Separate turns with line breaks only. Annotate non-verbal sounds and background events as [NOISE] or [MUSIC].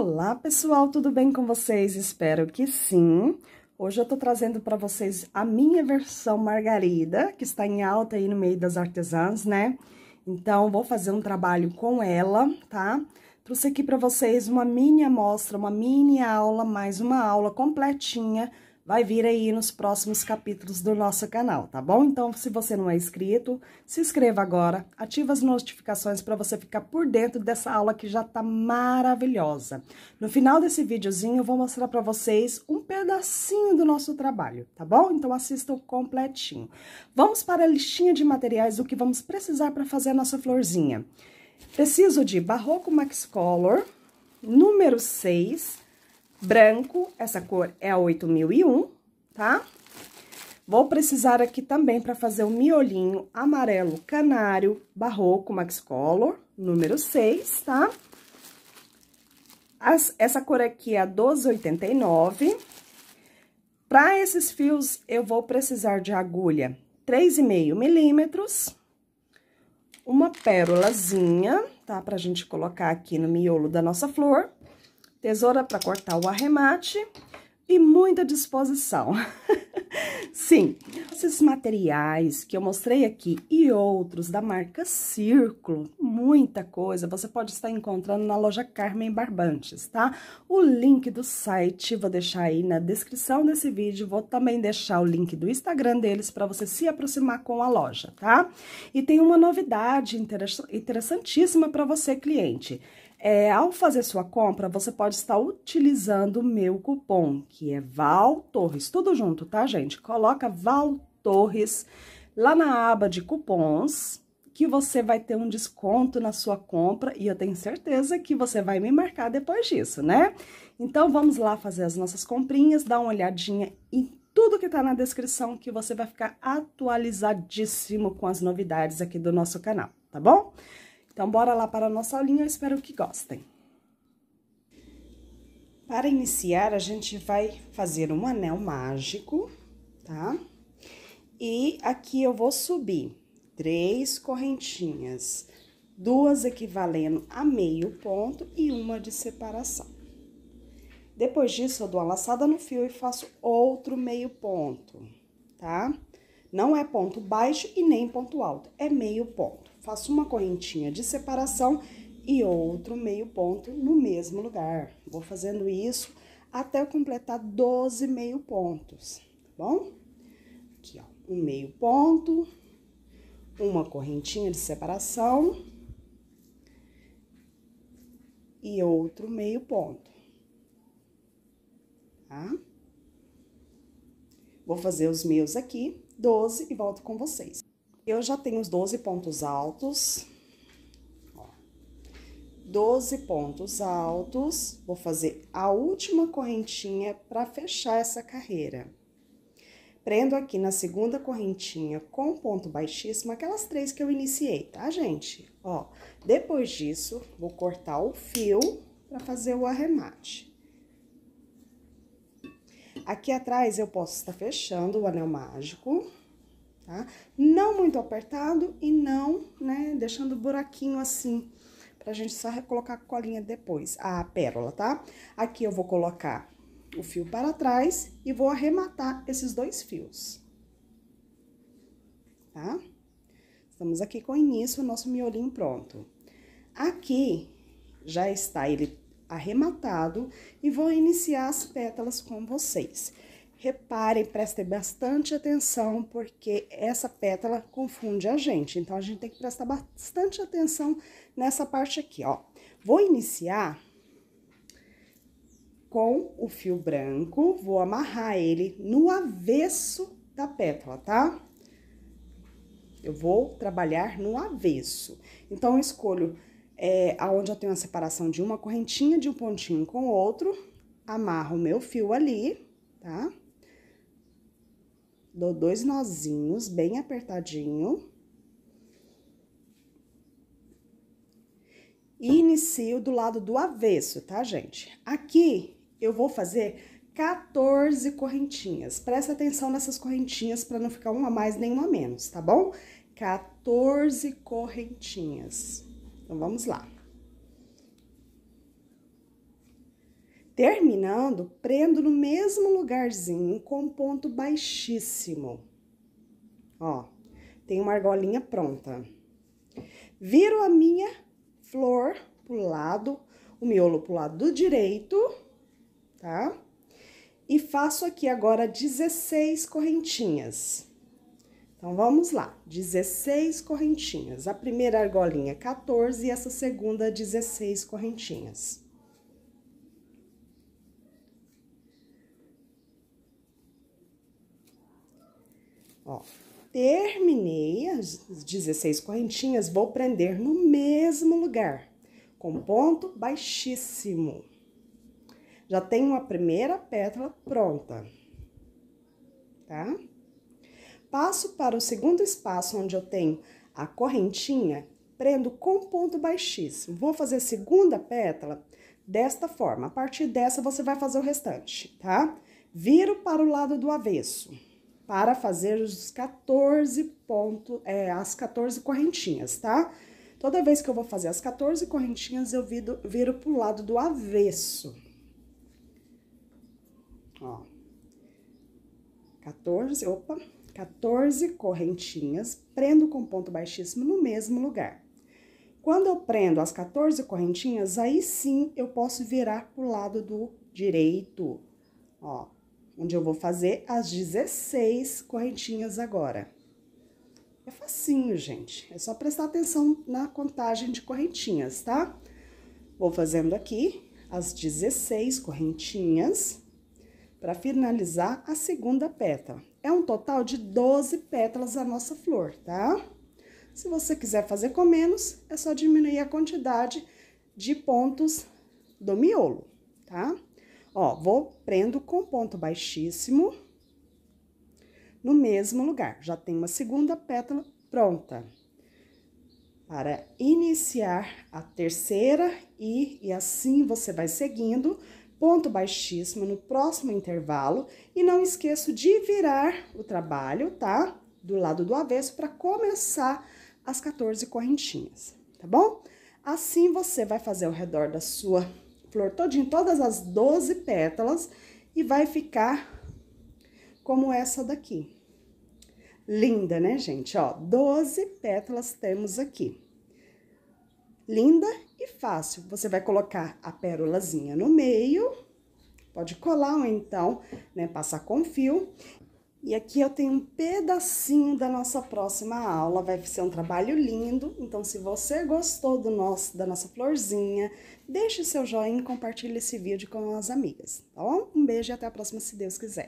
Olá, pessoal, tudo bem com vocês? Espero que sim. Hoje eu tô trazendo para vocês a minha versão margarida, que está em alta aí no meio das artesãs, né? Então, vou fazer um trabalho com ela, tá? Trouxe aqui para vocês uma mini amostra, uma mini aula, mais uma aula completinha vai vir aí nos próximos capítulos do nosso canal, tá bom? Então, se você não é inscrito, se inscreva agora, ativa as notificações para você ficar por dentro dessa aula que já tá maravilhosa. No final desse videozinho, eu vou mostrar para vocês um pedacinho do nosso trabalho, tá bom? Então, assistam completinho. Vamos para a listinha de materiais do que vamos precisar para fazer a nossa florzinha. Preciso de Barroco Max Color, número 6 branco, essa cor é a 8001, tá? Vou precisar aqui também para fazer o um miolinho amarelo canário barroco Max Color, número 6, tá? As, essa cor aqui é a 1289. Para esses fios, eu vou precisar de agulha 3,5 milímetros, uma pérolazinha, tá? Pra gente colocar aqui no miolo da nossa flor tesoura para cortar o arremate e muita disposição. [LAUGHS] Sim, esses materiais que eu mostrei aqui e outros da marca Círculo, muita coisa, você pode estar encontrando na loja Carmen Barbantes, tá? O link do site vou deixar aí na descrição desse vídeo, vou também deixar o link do Instagram deles para você se aproximar com a loja, tá? E tem uma novidade interessantíssima para você, cliente. É, ao fazer sua compra, você pode estar utilizando o meu cupom, que é Val Torres. Tudo junto, tá, gente? Coloca Val Torres lá na aba de cupons, que você vai ter um desconto na sua compra e eu tenho certeza que você vai me marcar depois disso, né? Então, vamos lá fazer as nossas comprinhas, dá uma olhadinha em tudo que tá na descrição, que você vai ficar atualizadíssimo com as novidades aqui do nosso canal, tá bom? Tá bom? Então, bora lá para a nossa aulinha, eu espero que gostem. Para iniciar, a gente vai fazer um anel mágico, tá? E aqui eu vou subir três correntinhas, duas equivalendo a meio ponto e uma de separação. Depois disso, eu dou uma laçada no fio e faço outro meio ponto, tá? Não é ponto baixo e nem ponto alto, é meio ponto faço uma correntinha de separação e outro meio ponto no mesmo lugar. Vou fazendo isso até eu completar 12 meio pontos, tá bom? Aqui, ó, um meio ponto, uma correntinha de separação e outro meio ponto, tá? Vou fazer os meus aqui, 12, e volto com vocês. Eu já tenho os 12 pontos altos. 12 pontos altos. Vou fazer a última correntinha para fechar essa carreira. Prendo aqui na segunda correntinha com ponto baixíssimo, aquelas três que eu iniciei, tá, gente? Ó, depois disso, vou cortar o fio para fazer o arremate. Aqui atrás eu posso estar fechando o anel mágico tá? Não muito apertado e não, né, deixando buraquinho assim, pra gente só recolocar a colinha depois, a pérola, tá? Aqui eu vou colocar o fio para trás e vou arrematar esses dois fios, tá? Estamos aqui com o início, o nosso miolinho pronto. Aqui, já está ele arrematado e vou iniciar as pétalas com vocês. Reparem, prestem bastante atenção, porque essa pétala confunde a gente. Então, a gente tem que prestar bastante atenção nessa parte aqui, ó. Vou iniciar com o fio branco, vou amarrar ele no avesso da pétala, tá? Eu vou trabalhar no avesso. Então, eu escolho é, aonde eu tenho a separação de uma correntinha, de um pontinho com o outro, amarro o meu fio ali, tá? Dou dois nozinhos bem apertadinho. E inicio do lado do avesso, tá, gente? Aqui eu vou fazer 14 correntinhas. Presta atenção nessas correntinhas para não ficar uma mais nem uma menos, tá bom? 14 correntinhas. Então, vamos lá. Terminando, prendo no mesmo lugarzinho com ponto baixíssimo. Ó, tem uma argolinha pronta. Viro a minha flor pro lado, o miolo pro lado do direito, tá? E faço aqui agora 16 correntinhas. Então, vamos lá, 16 correntinhas. A primeira argolinha, 14, e essa segunda, 16 correntinhas. Ó, terminei as 16 correntinhas, vou prender no mesmo lugar, com ponto baixíssimo. Já tenho a primeira pétala pronta, tá? Passo para o segundo espaço, onde eu tenho a correntinha, prendo com ponto baixíssimo. Vou fazer a segunda pétala desta forma. A partir dessa, você vai fazer o restante, tá? Viro para o lado do avesso para fazer os 14 pontos, é, as 14 correntinhas, tá? Toda vez que eu vou fazer as 14 correntinhas, eu viro, viro pro lado do avesso. Ó. 14, opa, 14 correntinhas, prendo com ponto baixíssimo no mesmo lugar. Quando eu prendo as 14 correntinhas, aí sim eu posso virar pro lado do direito, ó, onde eu vou fazer as 16 correntinhas agora. É facinho, gente. É só prestar atenção na contagem de correntinhas, tá? Vou fazendo aqui as 16 correntinhas para finalizar a segunda pétala. É um total de 12 pétalas a nossa flor, tá? Se você quiser fazer com menos, é só diminuir a quantidade de pontos do miolo, tá? Ó, vou prendo com ponto baixíssimo no mesmo lugar. Já tem uma segunda pétala pronta. Para iniciar a terceira e, e assim você vai seguindo, ponto baixíssimo no próximo intervalo. E não esqueço de virar o trabalho, tá? Do lado do avesso para começar as 14 correntinhas, tá bom? Assim você vai fazer ao redor da sua flor todinha, todas as 12 pétalas, e vai ficar como essa daqui. Linda, né, gente? Ó, 12 pétalas temos aqui. Linda e fácil. Você vai colocar a pérolazinha no meio, pode colar ou então, né, passar com fio. E aqui eu tenho um pedacinho da nossa próxima aula, vai ser um trabalho lindo. Então, se você gostou do nosso, da nossa florzinha, deixe seu joinha e compartilhe esse vídeo com as amigas, tá bom? Um beijo e até a próxima, se Deus quiser.